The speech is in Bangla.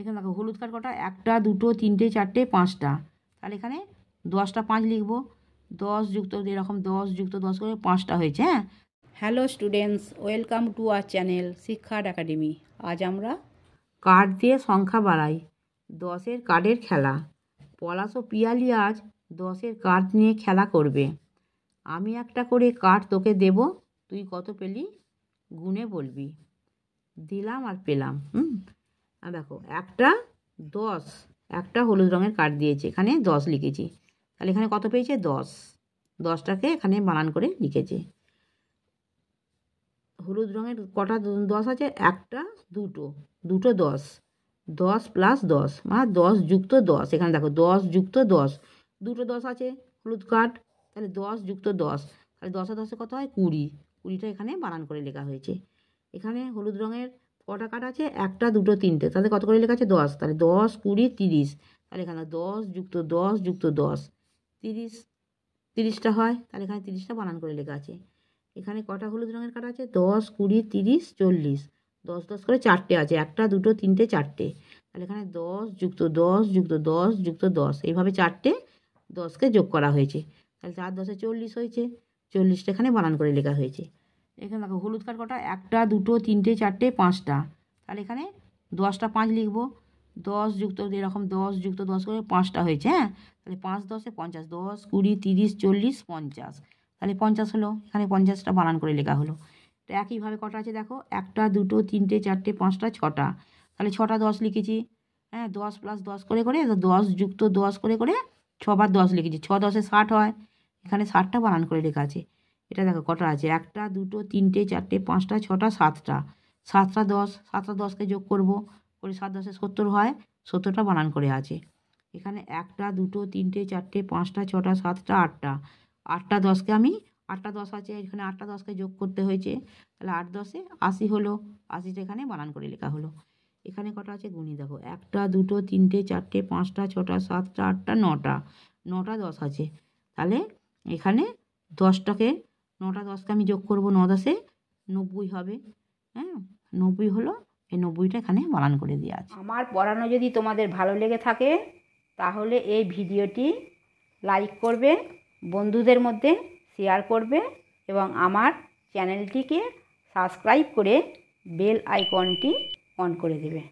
এখানে দেখো হলুদ কাঠ কটা একটা দুটো তিনটে চারটে পাঁচটা তাহলে এখানে দশটা পাঁচ লিখব দশ যুক্ত এরকম দশ যুক্ত দশ করে পাঁচটা হয়েছে হ্যাঁ hello students welcome to our channel শিক্ষাট একাডেমি আজ আমরা কার্ড দিয়ে সংখ্যা বাড়াই দশের কার্ডের খেলা পলাশ ও পিয়ালি আজ দশের কার্ড নিয়ে খেলা করবে আমি একটা করে কার্ড তোকে দেব তুই কত পেলি গুনে বলবি দিলাম আর পেলাম হুম দেখো একটা দশ একটা হলুদ রঙের কাঠ দিয়েছে এখানে দশ লিখেছি তাহলে এখানে কত পেয়েছে দশ দশটাকে এখানে বানান করে লিখেছে হলুদ রঙের কটা দশ আছে একটা দুটো দুটো দশ দশ প্লাস দশ মানে দশ যুক্ত দশ এখানে দেখো দশ যুক্ত দশ দুটো দশ আছে হলুদ কাঠ তাহলে দশ যুক্ত দশ তাহলে দশে দশে কত হয় কুড়ি কুড়িটা এখানে বানান করে লেখা হয়েছে এখানে হলুদ রঙের কটা কাঠ আছে একটা দুটো তিনটে তাহলে কত করে লেখা আছে দশ তাহলে দশ কুড়ি তিরিশ তাহলে এখানে দশ যুক্ত দশ যুক্ত দশ তিরিশ তিরিশটা হয় তাহলে এখানে তিরিশটা বানান করে লেখা আছে এখানে কটা হলুদ রঙের কাঠ আছে দশ কুড়ি তিরিশ চল্লিশ দশ দশ করে চারটে আছে একটা দুটো তিনটে চারটে তাহলে এখানে দশ যুক্ত দশ যুক্ত দশ যুক্ত দশ এইভাবে চারটে দশকে যোগ করা হয়েছে তাহলে চার দশে চল্লিশ হয়েছে চল্লিশটা এখানে বানান করে লেখা হয়েছে এখানে দেখো হলুদ কাঠ কটা একটা দুটো তিনটে চারটে পাঁচটা তাহলে এখানে দশটা পাঁচ লিখবো দশ যুক্ত এরকম দশ যুক্ত দশ করে পাঁচটা হয়েছে হ্যাঁ তাহলে পাঁচ দশে পঞ্চাশ দশ কুড়ি তিরিশ চল্লিশ পঞ্চাশ তাহলে পঞ্চাশ হলো এখানে পঞ্চাশটা বানান করে লেখা হলো তো একইভাবে কটা আছে দেখো একটা দুটো তিনটে চারটে পাঁচটা ছটা তাহলে ছটা দশ লিখেছি হ্যাঁ দশ প্লাস দশ করে করে দশ যুক্ত দশ করে করে ছবার দশ লিখেছি ছ দশে ষাট হয় এখানে ষাটটা বানান করে লেখা আছে এটা দেখো কটা আছে একটা দুটো তিনটে চারটে পাঁচটা ছটা সাতটা সাতটা দশ সাতটা দশকে যোগ করব করে সাত দশে সত্তর হয় সত্তরটা বানান করে আছে এখানে একটা দুটো তিনটে চারটে পাঁচটা ছটা সাতটা আটটা আটটা দশকে আমি আটটা দশ আছে এখানে আটটা দশকে যোগ করতে হয়েছে তাহলে আট দশে আশি হলো আশিটা এখানে বানান করে লেখা হলো এখানে কটা আছে গুণি দেখো একটা দুটো তিনটে চারটে পাঁচটা ছটা সাতটা আটটা নটা নটা দশ আছে তাহলে এখানে দশটাকে নটা দশকে আমি যোগ করব ন দশে নব্বই হবে হ্যাঁ নব্বই হলো এই নব্বইটা এখানে বানান করে দেওয়া আছে আমার পড়ানো যদি তোমাদের ভালো লেগে থাকে তাহলে এই ভিডিওটি লাইক করবে বন্ধুদের মধ্যে শেয়ার করবে এবং আমার চ্যানেলটিকে সাবস্ক্রাইব করে বেল আইকনটি অন করে দেবে